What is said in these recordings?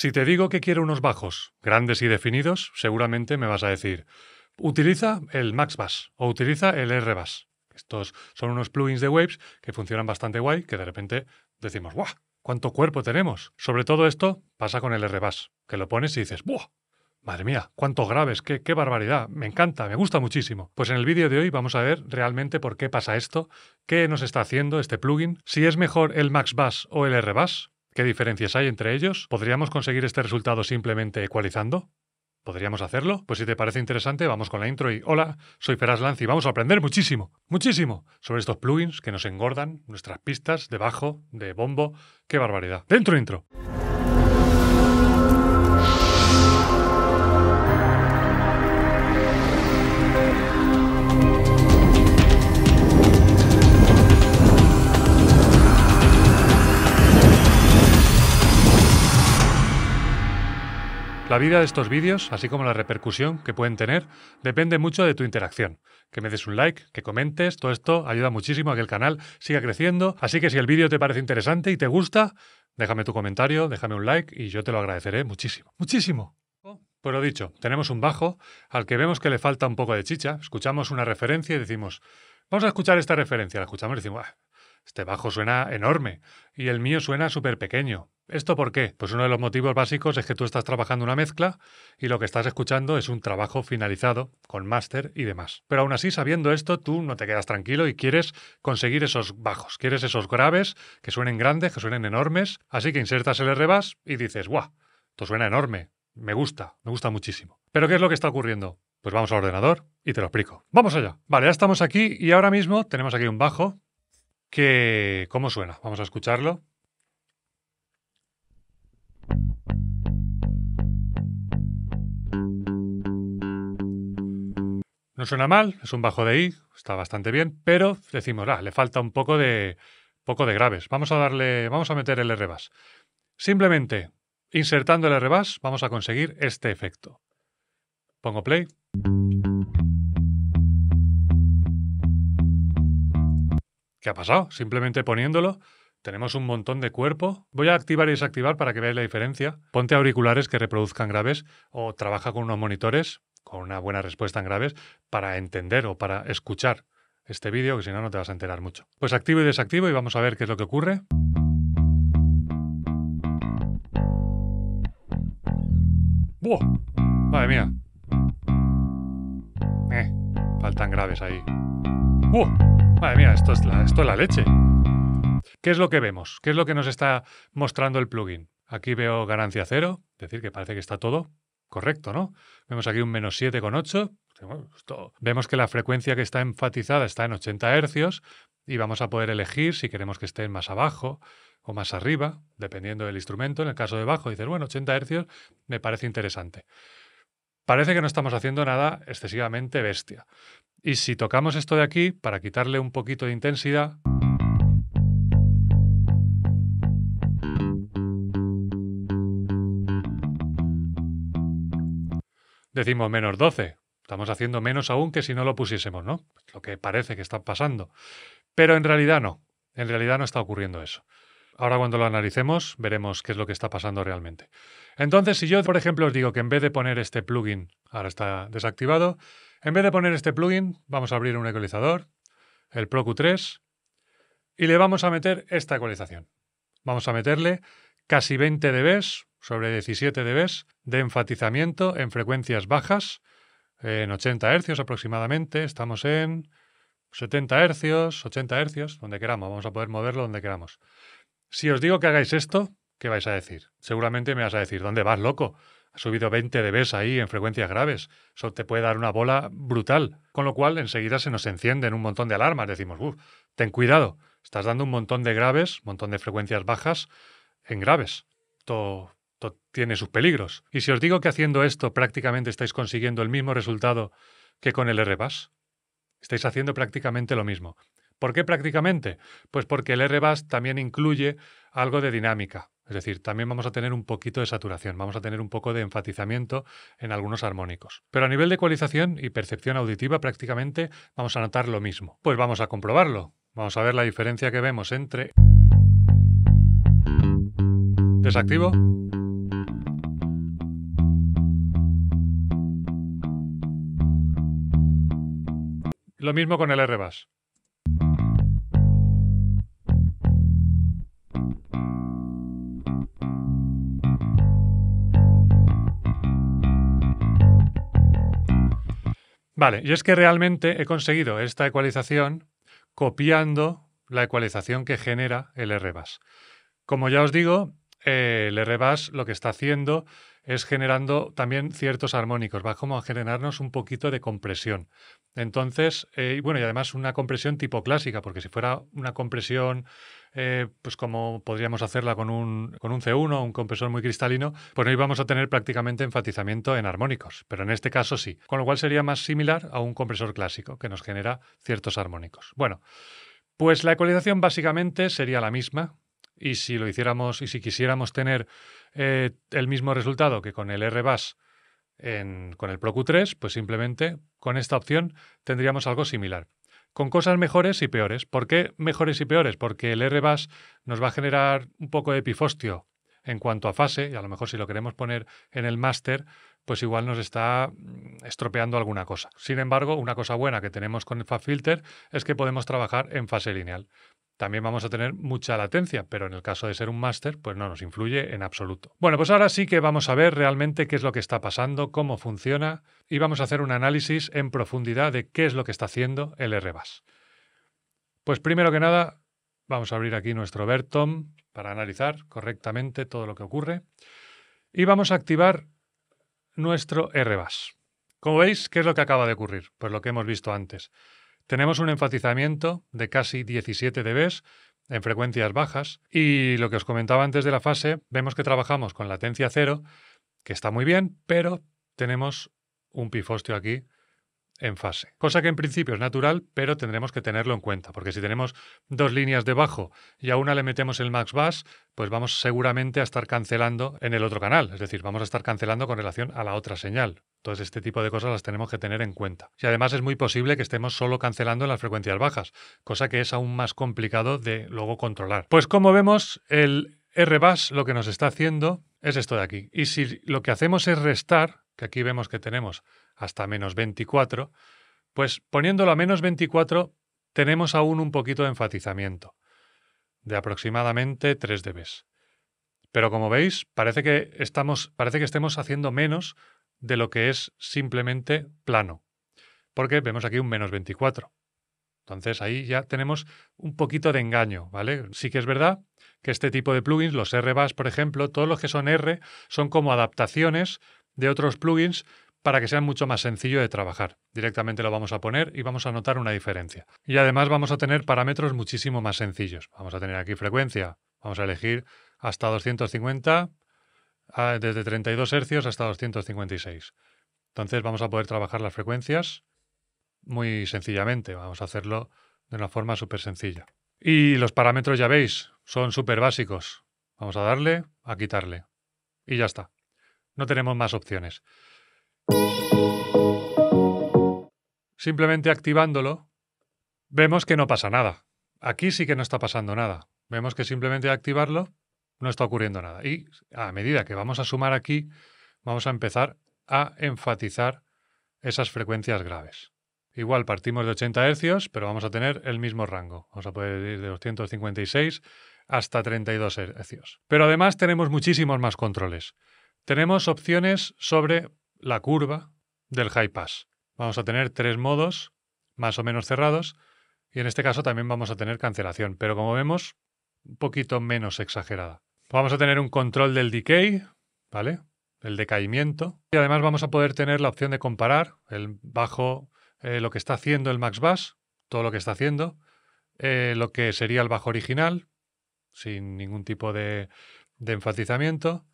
Si te digo que quiero unos bajos, grandes y definidos, seguramente me vas a decir, utiliza el Max Bass o utiliza el R Bass. Estos son unos plugins de Waves que funcionan bastante guay, que de repente decimos, ¡guau! ¿Cuánto cuerpo tenemos? Sobre todo esto pasa con el R Bass, que lo pones y dices, ¡buah! Madre mía, cuánto graves, qué, qué barbaridad, me encanta, me gusta muchísimo. Pues en el vídeo de hoy vamos a ver realmente por qué pasa esto, qué nos está haciendo este plugin, si es mejor el Max Bass o el R Bass, ¿Qué diferencias hay entre ellos? ¿Podríamos conseguir este resultado simplemente ecualizando? ¿Podríamos hacerlo? Pues si te parece interesante, vamos con la intro y hola, soy Peras Lanz y vamos a aprender muchísimo, muchísimo sobre estos plugins que nos engordan nuestras pistas de bajo, de bombo, qué barbaridad. Dentro intro. La vida de estos vídeos, así como la repercusión que pueden tener, depende mucho de tu interacción. Que me des un like, que comentes, todo esto ayuda muchísimo a que el canal siga creciendo. Así que si el vídeo te parece interesante y te gusta, déjame tu comentario, déjame un like y yo te lo agradeceré muchísimo. Muchísimo. Pues lo dicho, tenemos un bajo al que vemos que le falta un poco de chicha, escuchamos una referencia y decimos, vamos a escuchar esta referencia, la escuchamos y decimos, ah, este bajo suena enorme y el mío suena súper pequeño. ¿Esto por qué? Pues uno de los motivos básicos es que tú estás trabajando una mezcla y lo que estás escuchando es un trabajo finalizado con máster y demás. Pero aún así, sabiendo esto, tú no te quedas tranquilo y quieres conseguir esos bajos, quieres esos graves que suenen grandes, que suenen enormes, así que insertas el Rebas y dices, guau, esto suena enorme, me gusta, me gusta muchísimo. Pero ¿qué es lo que está ocurriendo? Pues vamos al ordenador y te lo explico. Vamos allá. Vale, ya estamos aquí y ahora mismo tenemos aquí un bajo que... ¿Cómo suena? Vamos a escucharlo. No suena mal, es un bajo de I, está bastante bien, pero decimos, ah, le falta un poco de, poco de graves. Vamos a darle, vamos a meter el R Simplemente insertando el R vamos a conseguir este efecto. Pongo play. ha pasado? Simplemente poniéndolo tenemos un montón de cuerpo. Voy a activar y desactivar para que veáis la diferencia. Ponte auriculares que reproduzcan graves o trabaja con unos monitores con una buena respuesta en graves para entender o para escuchar este vídeo, que si no, no te vas a enterar mucho. Pues activo y desactivo y vamos a ver qué es lo que ocurre. ¡Buah! Madre mía. Eh, faltan graves ahí. ¡Buah! Madre mía, esto es, la, esto la leche. ¿Qué es lo que vemos? ¿Qué es lo que nos está mostrando el plugin? Aquí veo ganancia cero, es decir, que parece que está todo correcto, ¿no? Vemos aquí un menos 7,8. vemos que la frecuencia que está enfatizada está en 80 Hz y vamos a poder elegir si queremos que estén más abajo o más arriba, dependiendo del instrumento. En el caso de bajo, dices, bueno, 80 Hz me parece interesante parece que no estamos haciendo nada excesivamente bestia. Y si tocamos esto de aquí, para quitarle un poquito de intensidad... Decimos menos 12. Estamos haciendo menos aún que si no lo pusiésemos, ¿no? Pues lo que parece que está pasando. Pero en realidad no. En realidad no está ocurriendo eso. Ahora cuando lo analicemos veremos qué es lo que está pasando realmente. Entonces, si yo, por ejemplo, os digo que en vez de poner este plugin, ahora está desactivado, en vez de poner este plugin, vamos a abrir un ecualizador, el proq 3 y le vamos a meter esta ecualización. Vamos a meterle casi 20 dB sobre 17 dB de enfatizamiento en frecuencias bajas, en 80 Hz aproximadamente, estamos en 70 Hz, 80 Hz, donde queramos, vamos a poder moverlo donde queramos. Si os digo que hagáis esto, ¿qué vais a decir? Seguramente me vas a decir, ¿dónde vas, loco? Has subido 20 dBs ahí en frecuencias graves. Eso te puede dar una bola brutal. Con lo cual, enseguida se nos encienden un montón de alarmas. Decimos, uff, ten cuidado. Estás dando un montón de graves, un montón de frecuencias bajas en graves. Todo, tiene sus peligros. Y si os digo que haciendo esto prácticamente estáis consiguiendo el mismo resultado que con el RBAS, estáis haciendo prácticamente lo mismo. ¿Por qué prácticamente? Pues porque el RBAS también incluye algo de dinámica. Es decir, también vamos a tener un poquito de saturación, vamos a tener un poco de enfatizamiento en algunos armónicos. Pero a nivel de ecualización y percepción auditiva prácticamente vamos a notar lo mismo. Pues vamos a comprobarlo. Vamos a ver la diferencia que vemos entre... Desactivo. Lo mismo con el R-Bass. Vale, y es que realmente he conseguido esta ecualización copiando la ecualización que genera el R-Bass. Como ya os digo, eh, el el bass lo que está haciendo es generando también ciertos armónicos, va como a generarnos un poquito de compresión. Entonces, eh, bueno, y además una compresión tipo clásica, porque si fuera una compresión eh, pues como podríamos hacerla con un, C1, un compresor muy cristalino, pues no íbamos a tener prácticamente enfatizamiento en armónicos, pero en este caso sí, con lo cual sería más similar a un compresor clásico que nos genera ciertos armónicos. Bueno, pues la ecualización básicamente sería la misma, y si lo hiciéramos y si quisiéramos tener eh, el mismo resultado que con el r en, con el Pro Q3, pues simplemente con esta opción tendríamos algo similar con cosas mejores y peores. ¿Por qué mejores y peores? Porque el RBAS nos va a generar un poco de epifostio en cuanto a fase, y a lo mejor si lo queremos poner en el máster, pues igual nos está mm, estropeando alguna cosa. Sin embargo, una cosa buena que tenemos con el filter es que podemos trabajar en fase lineal también vamos a tener mucha latencia, pero en el caso de ser un máster, pues no nos influye en absoluto. Bueno, pues ahora sí que vamos a ver realmente qué es lo que está pasando, cómo funciona y vamos a hacer un análisis en profundidad de qué es lo que está haciendo el RBAS. Pues primero que nada, vamos a abrir aquí nuestro Bertom para analizar correctamente todo lo que ocurre y vamos a activar nuestro RBAS. Como veis, ¿qué es lo que acaba de ocurrir? Pues lo que hemos visto antes. Tenemos un enfatizamiento de casi 17 dB en frecuencias bajas y lo que os comentaba antes de la fase, vemos que trabajamos con latencia cero, que está muy bien, pero tenemos un pifostio aquí en fase. Cosa que en principio es natural, pero tendremos que tenerlo en cuenta, porque si tenemos dos líneas debajo y a una le metemos el max bass, pues vamos seguramente a estar cancelando en el otro canal, es decir, vamos a estar cancelando con relación a la otra señal. Entonces, este tipo de cosas las tenemos que tener en cuenta. Y además es muy posible que estemos solo cancelando en las frecuencias bajas, cosa que es aún más complicado de luego controlar. Pues como vemos, el R-Bass lo que nos está haciendo es esto de aquí. Y si lo que hacemos es restar, que aquí vemos que tenemos hasta menos 24, pues poniéndolo a menos 24 tenemos aún un poquito de enfatizamiento, de aproximadamente 3 dB. Pero como veis, parece que, estamos, parece que estemos haciendo menos de lo que es simplemente plano, porque vemos aquí un menos 24. Entonces ahí ya tenemos un poquito de engaño, ¿vale? Sí que es verdad que este tipo de plugins, los R-Bass, por ejemplo, todos los que son R, son como adaptaciones de otros plugins para que sea mucho más sencillo de trabajar. Directamente lo vamos a poner y vamos a notar una diferencia. Y además vamos a tener parámetros muchísimo más sencillos. Vamos a tener aquí frecuencia, vamos a elegir hasta 250, ah, desde 32 Hz hasta 256. Entonces vamos a poder trabajar las frecuencias muy sencillamente, vamos a hacerlo de una forma súper sencilla. Y los parámetros ya veis, son súper básicos. Vamos a darle, a quitarle y ya está. No tenemos más opciones. Simplemente activándolo, vemos que no pasa nada. Aquí sí que no está pasando nada. Vemos que simplemente activarlo no está ocurriendo nada. Y a medida que vamos a sumar aquí, vamos a empezar a enfatizar esas frecuencias graves. Igual partimos de 80 Hz, pero vamos a tener el mismo rango. Vamos a poder ir de 256 hasta 32 Hz. Pero además tenemos muchísimos más controles. Tenemos opciones sobre la curva del high pass. Vamos a tener tres modos más o menos cerrados y en este caso también vamos a tener cancelación, pero como vemos, un poquito menos exagerada. Vamos a tener un control del decay, ¿vale? El decaimiento. Y además vamos a poder tener la opción de comparar el bajo, eh, lo que está haciendo el max bass, todo lo que está haciendo, eh, lo que sería el bajo original, sin ningún tipo de, de enfatizamiento,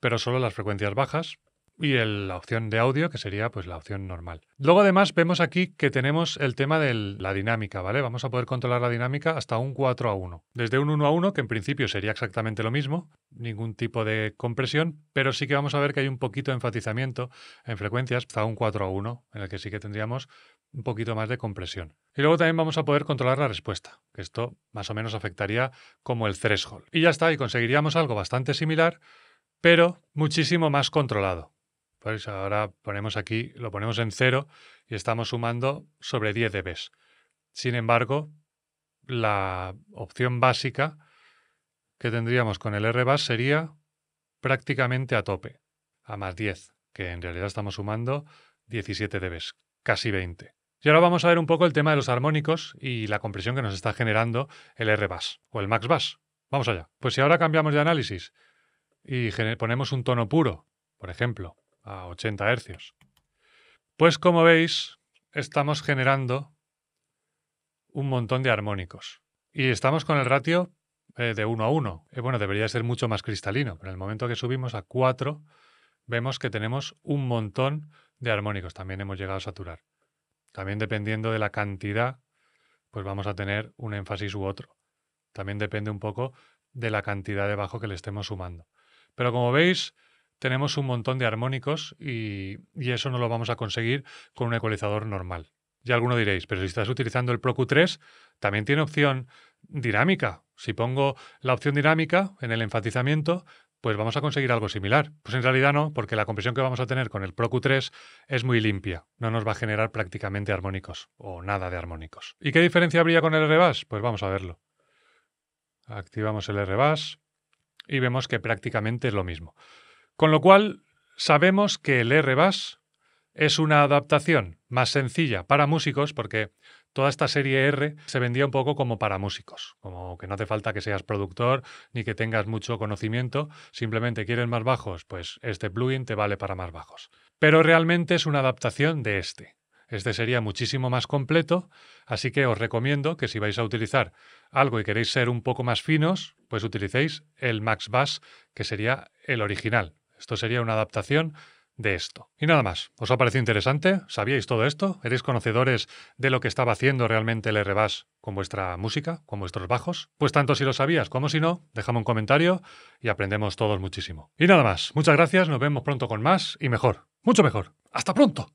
pero solo las frecuencias bajas y la opción de audio, que sería pues la opción normal. Luego además vemos aquí que tenemos el tema de la dinámica, ¿vale? Vamos a poder controlar la dinámica hasta un 4 a 1. Desde un 1 a 1, que en principio sería exactamente lo mismo, ningún tipo de compresión, pero sí que vamos a ver que hay un poquito de enfatizamiento en frecuencias hasta un 4 a 1, en el que sí que tendríamos un poquito más de compresión. Y luego también vamos a poder controlar la respuesta, que esto más o menos afectaría como el threshold. Y ya está, y conseguiríamos algo bastante similar, pero muchísimo más controlado. Pues ahora ponemos aquí, lo ponemos en cero y estamos sumando sobre 10 dB. Sin embargo, la opción básica que tendríamos con el R-Bass sería prácticamente a tope, a más 10, que en realidad estamos sumando 17 dB, casi 20. Y ahora vamos a ver un poco el tema de los armónicos y la compresión que nos está generando el R-Bass o el Max Bass. Vamos allá. Pues si ahora cambiamos de análisis y ponemos un tono puro, por ejemplo, a 80 hercios. Pues como veis, estamos generando un montón de armónicos. Y estamos con el ratio eh, de 1 a 1. Eh, bueno, debería ser mucho más cristalino, pero en el momento que subimos a 4, vemos que tenemos un montón de armónicos. También hemos llegado a saturar. También dependiendo de la cantidad, pues vamos a tener un énfasis u otro. También depende un poco de la cantidad de bajo que le estemos sumando. Pero como veis, tenemos un montón de armónicos y, eso no lo vamos a conseguir con un ecualizador normal. Ya alguno diréis, pero si estás utilizando el Pro Q3, también tiene opción dinámica. Si pongo la opción dinámica en el enfatizamiento, pues vamos a conseguir algo similar. Pues en realidad no, porque la compresión que vamos a tener con el Pro Q3 es muy limpia. No nos va a generar prácticamente armónicos o nada de armónicos. ¿Y qué diferencia habría con el R-Bass? Pues vamos a verlo. Activamos el R-Bass y vemos que prácticamente es lo mismo. Con lo cual, sabemos que el R-Bass es una adaptación más sencilla para músicos, porque toda esta serie R se vendía un poco como para músicos, como que no hace falta que seas productor ni que tengas mucho conocimiento, simplemente quieres más bajos, pues este plugin te vale para más bajos. Pero realmente es una adaptación de este. Este sería muchísimo más completo, así que os recomiendo que si vais a utilizar algo y queréis ser un poco más finos, pues utilicéis el Max Bass, que sería el original, esto sería una adaptación de esto. Y nada más. ¿Os ha parecido interesante? ¿Sabíais todo esto? ¿Eres conocedores de lo que estaba haciendo realmente el RBAS con vuestra música, con vuestros bajos? Pues tanto si lo sabías como si no, dejadme un comentario y aprendemos todos muchísimo. Y nada más. Muchas gracias, nos vemos pronto con más y mejor. Mucho mejor. ¡Hasta pronto!